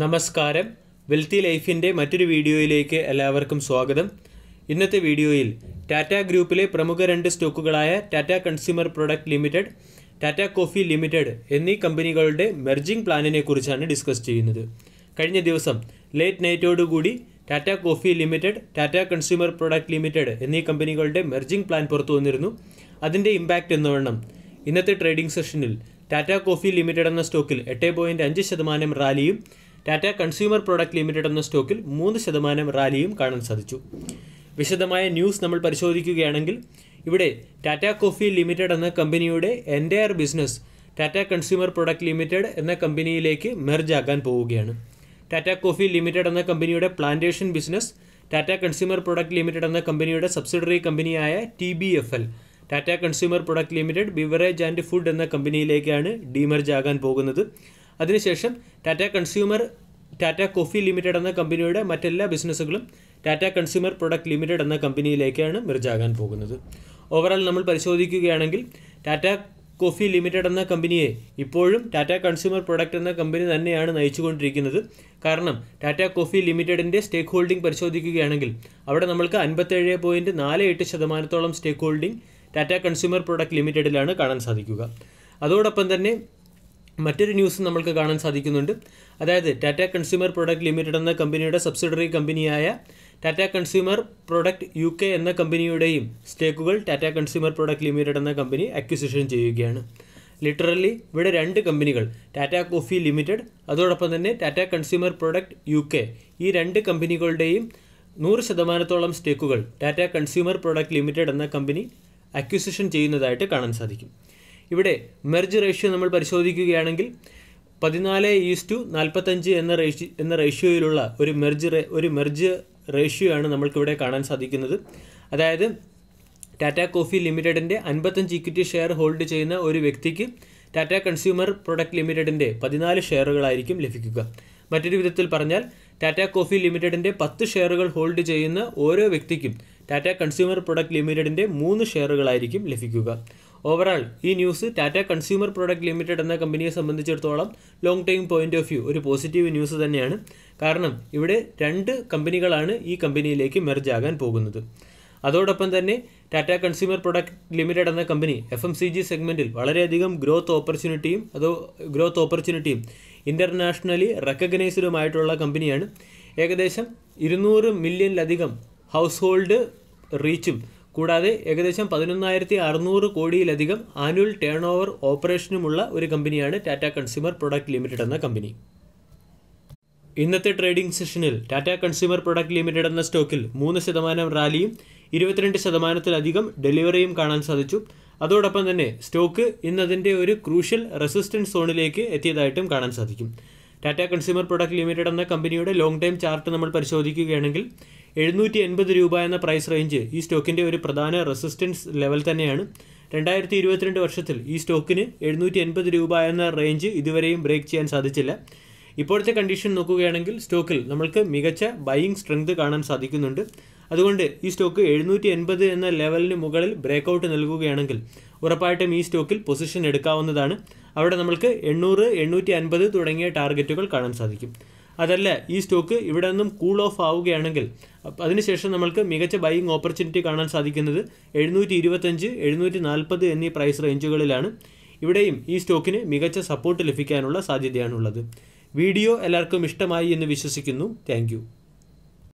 നമസ്കാരം വെൽത്തി ലൈഫിൻ്റെ മറ്റൊരു വീഡിയോയിലേക്ക് എല്ലാവർക്കും സ്വാഗതം ഇന്നത്തെ വീഡിയോയിൽ ടാറ്റ ഗ്രൂപ്പിലെ പ്രമുഖ രണ്ട് സ്റ്റോക്കുകളായ Tata consumer product limited Tata coffee limited എന്നീ കമ്പനികളുടെ മെർജിംഗ് പ്ലാനിനെ കുറിച്ചാണ് ഡിസ്കസ് ചെയ്യുന്നത് കഴിഞ്ഞ ദിവസം ലേറ്റ് നൈറ്റോടുകൂടി Tata coffee limited Tata consumer product limited എന്നീ കമ്പനികളുടെ മെർജിംഗ് പ്ലാൻ പുറത്തു വന്നിരുന്നു അതിൻ്റെ ഇമ്പാക്റ്റ് എന്നവണ്ണം ഇന്നത്തെ ട്രേഡിംഗ് സെഷനിൽ ടാറ്റ കോഫി ലിമിറ്റഡ് എന്ന സ്റ്റോക്കിൽ എട്ട് പോയിൻറ്റ് അഞ്ച് ശതമാനം റാലിയും ടാറ്റ കൺസ്യൂമർ പ്രോഡക്റ്റ് ലിമിറ്റഡ് എന്ന സ്റ്റോക്കിൽ മൂന്ന് ശതമാനം റാലിയും കാണാൻ സാധിച്ചു വിശദമായ ന്യൂസ് നമ്മൾ പരിശോധിക്കുകയാണെങ്കിൽ ഇവിടെ ടാറ്റ കോഫി ലിമിറ്റഡ് എന്ന കമ്പനിയുടെ entire business Tata consumer product limited എന്ന കമ്പനിയിലേക്ക് മെർജ് ആകാൻ പോവുകയാണ് ടാറ്റ കോഫി ലിമിറ്റഡ് എന്ന കമ്പനിയുടെ plantation business Tata consumer product limited എന്ന കമ്പനിയുടെ സബ്സിഡറി കമ്പനിയായ T B F L Tata consumer product limited beverage and food എന്ന കമ്പനിയിലേക്കാണ് ഡിമെർജ് ആകാൻ പോകുന്നത് അതിനുശേഷം Tata consumer Tata coffee limited എന്ന കമ്പനിയുടെ മറ്റെല്ലാ ബിസിനസ്സുകളും ടാറ്റ കൺസ്യൂമർ പ്രൊഡക്റ്റ് ലിമിറ്റഡ് എന്ന കമ്പനിയിലേക്കാണ് മെർജാകാൻ പോകുന്നത് ഓവറോൾ നമ്മൾ പരിശോധിക്കുകയാണെങ്കിൽ ടാറ്റ കോഫി ലിമിറ്റഡ് എന്ന കമ്പനിയെ ഇപ്പോഴും ടാറ്റ കൺസ്യൂമർ പ്രൊഡക്റ്റ് എന്ന കമ്പനി തന്നെയാണ് നയിച്ചുകൊണ്ടിരിക്കുന്നത് കാരണം ടാറ്റ കോഫി ലിമിറ്റഡിൻ്റെ സ്റ്റേക്ക് ഹോൾഡിംഗ് പരിശോധിക്കുകയാണെങ്കിൽ അവിടെ നമ്മൾക്ക് അൻപത്തേഴ് പോയിൻ്റ് നാല് എട്ട് ശതമാനത്തോളം stake holding Tata consumer product ലിമിറ്റഡിലാണ് കാണാൻ സാധിക്കുക അതോടൊപ്പം തന്നെ മറ്റൊരു ന്യൂസ് നമ്മൾക്ക് കാണാൻ സാധിക്കുന്നുണ്ട് അതായത് ടാറ്റ കൺസ്യൂമർ പ്രൊഡക്റ്റ് ലിമിറ്റഡ് എന്ന കമ്പനിയുടെ സബ്സിഡറി കമ്പനിയായ Tata consumer product U K എന്ന കമ്പനിയുടെയും സ്റ്റേക്കുകൾ ടാറ്റ കൺസ്യൂമർ പ്രൊഡക്റ്റ് ലിമിറ്റഡ് എന്ന കമ്പനി അക്വിസിഷൻ ചെയ്യുകയാണ് ലിറ്ററലി ഇവിടെ രണ്ട് കമ്പനികൾ ടാറ്റ കോഫി ലിമിറ്റഡ് അതോടൊപ്പം തന്നെ Tata consumer product U K ഈ രണ്ട് കമ്പനികളുടെയും നൂറ് ശതമാനത്തോളം സ്റ്റേക്കുകൾ ടാറ്റ കൺസ്യൂമർ പ്രൊഡക്റ്റ് ലിമിറ്റഡ് എന്ന കമ്പനി അക്വിസിഷൻ ചെയ്യുന്നതായിട്ട് കാണാൻ സാധിക്കും ഇവിടെ മെർജ് റേഷ്യോ നമ്മൾ പരിശോധിക്കുകയാണെങ്കിൽ പതിനാല് ഈസ് ടു നാൽപ്പത്തഞ്ച് എന്ന റേഷ്യ എന്ന റേഷ്യോയിലുള്ള ഒരു മെർജ് റേ ഒരു മെർജ് റേഷ്യോ ആണ് നമ്മൾക്കിവിടെ കാണാൻ സാധിക്കുന്നത് അതായത് ടാറ്റ കോഫി ലിമിറ്റഡിൻ്റെ അൻപത്തഞ്ച് ഇക്വിറ്റി ഷെയർ ഹോൾഡ് ചെയ്യുന്ന ഒരു വ്യക്തിക്ക് ടാറ്റ കൺസ്യൂമർ പ്രൊഡക്റ്റ് ലിമിറ്റഡിൻ്റെ പതിനാല് ഷെയറുകളായിരിക്കും ലഭിക്കുക മറ്റൊരു വിധത്തിൽ പറഞ്ഞാൽ ടാറ്റ കോഫി ലിമിറ്റഡിൻ്റെ പത്ത് ഷെയറുകൾ ഹോൾഡ് ചെയ്യുന്ന ഓരോ വ്യക്തിക്കും ടാറ്റ കൺസ്യൂമർ പ്രൊഡക്റ്റ് ലിമിറ്റഡിൻ്റെ മൂന്ന് ഷെയറുകളായിരിക്കും ലഭിക്കുക ഓവറോൾ ഈ news Tata consumer product limited എന്ന കമ്പനിയെ സംബന്ധിച്ചിടത്തോളം long time point of view ഒരു പോസിറ്റീവ് ന്യൂസ് തന്നെയാണ് കാരണം ഇവിടെ രണ്ട് കമ്പനികളാണ് ഈ കമ്പനിയിലേക്ക് മെർജ് ആകാൻ പോകുന്നത് അതോടൊപ്പം തന്നെ ടാറ്റ കൺസ്യൂമർ പ്രൊഡക്റ്റ് ലിമിറ്റഡ് എന്ന കമ്പനി എഫ് എം സി ജി സെഗ്മെൻറ്റിൽ വളരെയധികം ഗ്രോത്ത് ഓപ്പർച്യൂണിറ്റിയും അതോ ഗ്രോത്ത് ഓപ്പർച്യൂണിറ്റിയും ഇൻ്റർനാഷണലി റെക്കഗ്നൈസ്ഡുമായിട്ടുള്ള കമ്പനിയാണ് ഏകദേശം ഇരുന്നൂറ് മില്യനിലധികം ഹൗസ് ഹോൾഡ് റീച്ചും കൂടാതെ ഏകദേശം പതിനൊന്നായിരത്തി അറുന്നൂറ് കോടിയിലധികം ആനുവൽ ടേൺ ഓവർ ഓപ്പറേഷനുമുള്ള ഒരു കമ്പനിയാണ് ടാറ്റ കൺസ്യൂമർ പ്രൊഡക്റ്റ് ലിമിറ്റഡ് എന്ന കമ്പനി ഇന്നത്തെ ട്രേഡിംഗ് സെഷനിൽ ടാറ്റ കൺസ്യൂമർ പ്രൊഡക്റ്റ് ലിമിറ്റഡ് എന്ന സ്റ്റോക്കിൽ മൂന്ന് ശതമാനം റാലിയും ഇരുപത്തിരണ്ട് ശതമാനത്തിലധികം ഡെലിവറിയും കാണാൻ സാധിച്ചു അതോടൊപ്പം തന്നെ സ്റ്റോക്ക് ഇന്നതിൻ്റെ ഒരു ക്രൂഷ്യൽ റെസിസ്റ്റൻസ് സോണിലേക്ക് എത്തിയതായിട്ടും കാണാൻ സാധിക്കും ടാറ്റ കൺസ്യൂമർ പ്രൊഡക്റ്റ് ലിമിറ്റഡ് എന്ന കമ്പനിയുടെ ലോങ് ടൈം ചാർട്ട് നമ്മൾ പരിശോധിക്കുകയാണെങ്കിൽ എഴുന്നൂറ്റി എൺപത് രൂപ എന്ന പ്രൈസ് റേഞ്ച് ഈ സ്റ്റോക്കിൻ്റെ ഒരു പ്രധാന റെസിസ്റ്റൻസ് ലെവൽ തന്നെയാണ് രണ്ടായിരത്തി ഇരുപത്തിരണ്ട് വർഷത്തിൽ ഈ സ്റ്റോക്കിന് എഴുന്നൂറ്റി എൺപത് രൂപ എന്ന റേഞ്ച് ഇതുവരെയും ബ്രേക്ക് ചെയ്യാൻ സാധിച്ചില്ല ഇപ്പോഴത്തെ കണ്ടീഷൻ നോക്കുകയാണെങ്കിൽ സ്റ്റോക്കിൽ നമ്മൾക്ക് മികച്ച ബൈയിങ് സ്ട്രെങ്ത് കാണാൻ സാധിക്കുന്നുണ്ട് അതുകൊണ്ട് ഈ സ്റ്റോക്ക് എഴുന്നൂറ്റി എൺപത് എന്ന ലെവലിന് മുകളിൽ ബ്രേക്കൗട്ട് നൽകുകയാണെങ്കിൽ ഉറപ്പായിട്ടും ഈ സ്റ്റോക്കിൽ പൊസിഷൻ എടുക്കാവുന്നതാണ് അവിടെ നമ്മൾക്ക് എണ്ണൂറ് എണ്ണൂറ്റി അൻപത് തുടങ്ങിയ ടാർഗറ്റുകൾ കാണാൻ സാധിക്കും അതല്ല ഈ സ്റ്റോക്ക് ഇവിടെ നിന്നും കൂൾ ഓഫ് ആവുകയാണെങ്കിൽ അതിനുശേഷം നമ്മൾക്ക് മികച്ച ബൈയിങ് ഓപ്പർച്യൂണിറ്റി കാണാൻ സാധിക്കുന്നത് എഴുന്നൂറ്റി ഇരുപത്തഞ്ച് എഴുന്നൂറ്റി നാൽപ്പത് എന്നീ പ്രൈസ് റേഞ്ചുകളിലാണ് ഇവിടെയും ഈ സ്റ്റോക്കിന് മികച്ച സപ്പോർട്ട് ലഭിക്കാനുള്ള സാധ്യതയാണുള്ളത് വീഡിയോ എല്ലാവർക്കും ഇഷ്ടമായി എന്ന് വിശ്വസിക്കുന്നു താങ്ക്